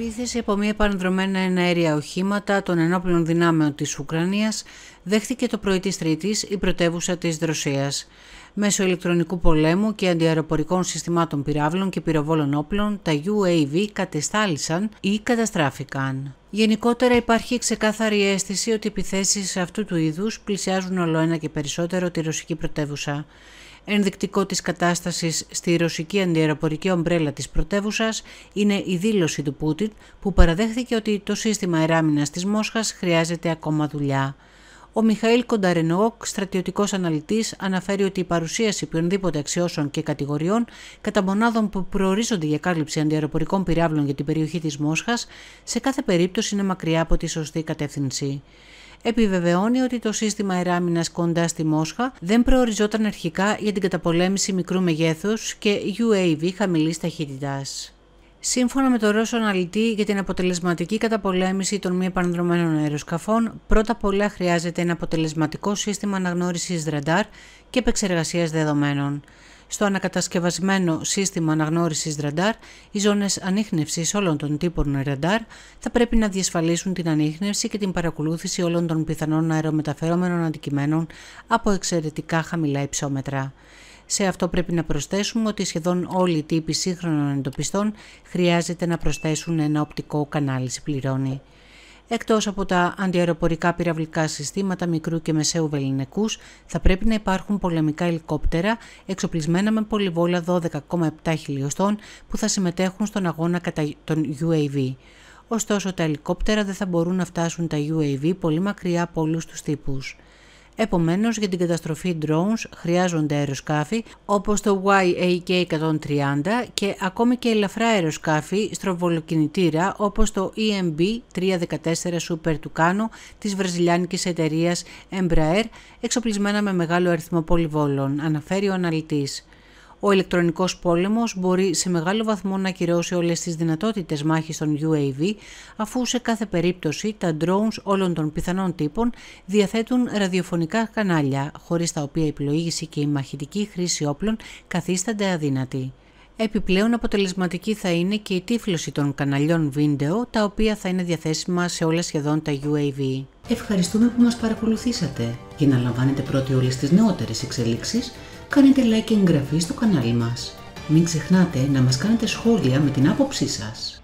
επίθεση από μια επανδρομένα εναέρια οχήματα των ενόπλων δυνάμεων της Ουκρανίας δέχθηκε το πρωί της Τρίτης η πρωτεύουσα της Δροσία. Μέσω ηλεκτρονικού πολέμου και αντιαεροπορικών συστημάτων πυράβλων και πυροβόλων όπλων, τα UAV κατεστάλησαν ή καταστράφηκαν. Γενικότερα υπάρχει ξεκάθαρη αίσθηση ότι οι επιθέσεις αυτού του είδους πλησιάζουν όλο ένα και περισσότερο τη ρωσική πρωτεύουσα. Ενδεικτικό της κατάστασης στη ρωσική αντιεροπορική ομπρέλα της πρωτεύουσας είναι η δήλωση του Πούτιν που παραδέχθηκε ότι το σύστημα εράμινας της καταστασης στη ρωσικη αντιαεροπορικη ομπρελα της χρειάζεται ακόμα δουλειά. Ο Μιχαήλ Κονταρενόκ, στρατιωτικός αναλυτής, αναφέρει ότι η παρουσίαση οποιονδήποτε αξιώσεων και κατηγοριών κατά μονάδων που προορίζονται για κάλυψη αντιαεροπορικών πυράβλων για την περιοχή της Μόσχας, σε κάθε περίπτωση είναι μακριά από τη σωστή κατεύθυνση. Επιβεβαιώνει ότι το σύστημα αεράμινα κοντά στη Μόσχα δεν προοριζόταν αρχικά για την καταπολέμηση μικρού μεγέθους και UAV χαμηλής ταχύτητας. Σύμφωνα με τον Ρώσο αναλυτή για την αποτελεσματική καταπολέμηση των μη επανδρομένων αεροσκαφών, πρώτα απ' όλα χρειάζεται ένα αποτελεσματικό σύστημα αναγνώρισης ραντάρ και επεξεργασίας δεδομένων. Στο ανακατασκευασμένο σύστημα αναγνώρισης ραντάρ, οι ζώνες ανείχνευσης όλων των τύπων ραντάρ θα πρέπει να διασφαλίσουν την ανείχνευση και την παρακολούθηση όλων των πιθανών αερομεταφερόμενων αντικειμένων από εξαιρετικά χαμηλά υψόμετρα. Σε αυτό πρέπει να προσθέσουμε ότι σχεδόν όλοι οι τύποι σύγχρονων εντοπιστών χρειάζεται να προσθέσουν ένα οπτικό κανάλι συμπληρώνει. Εκτός από τα αντιαεροπορικά πυραυλικά συστήματα μικρού και μεσαίου βεληνικούς, θα πρέπει να υπάρχουν πολεμικά ελικόπτερα εξοπλισμένα με πολυβόλα 12,7 χιλιοστών που θα συμμετέχουν στον αγώνα κατά τον UAV. Ωστόσο τα ελικόπτερα δεν θα μπορούν να φτάσουν τα UAV πολύ μακριά από όλους τους τύπους. Επομένως, για την καταστροφή drones χρειάζονται αεροσκάφη όπως το YAK-130 και ακόμη και ελαφρά αεροσκάφη στροβολοκινητήρα όπως το EMB-314 Super Tucano της βραζιλιάνικης εταιρείας Embraer, εξοπλισμένα με μεγάλο αριθμό πολυβόλων, αναφέρει ο αναλυτής. Ο ηλεκτρονικός Πόλεμος μπορεί σε μεγάλο βαθμό να ακυρώσει όλες τις δυνατότητες μάχης των UAV, αφού σε κάθε περίπτωση τα drones όλων των πιθανών τύπων διαθέτουν ραδιοφωνικά κανάλια, χωρίς τα οποία η πλοήγηση και η μαχητική χρήση όπλων καθίστανται αδύνατοι. Επιπλέον αποτελεσματική θα είναι και η τύφλωση των καναλιών βίντεο, τα οποία θα είναι διαθέσιμα σε όλα σχεδόν τα UAV. Ευχαριστούμε που μας παρακολουθήσατε. Για να λαμβάνετε πρώτοι όλες τις νεότερες εξελίξεις, κάνετε like και εγγραφή στο κανάλι μας. Μην ξεχνάτε να μας κάνετε σχόλια με την άποψή σας.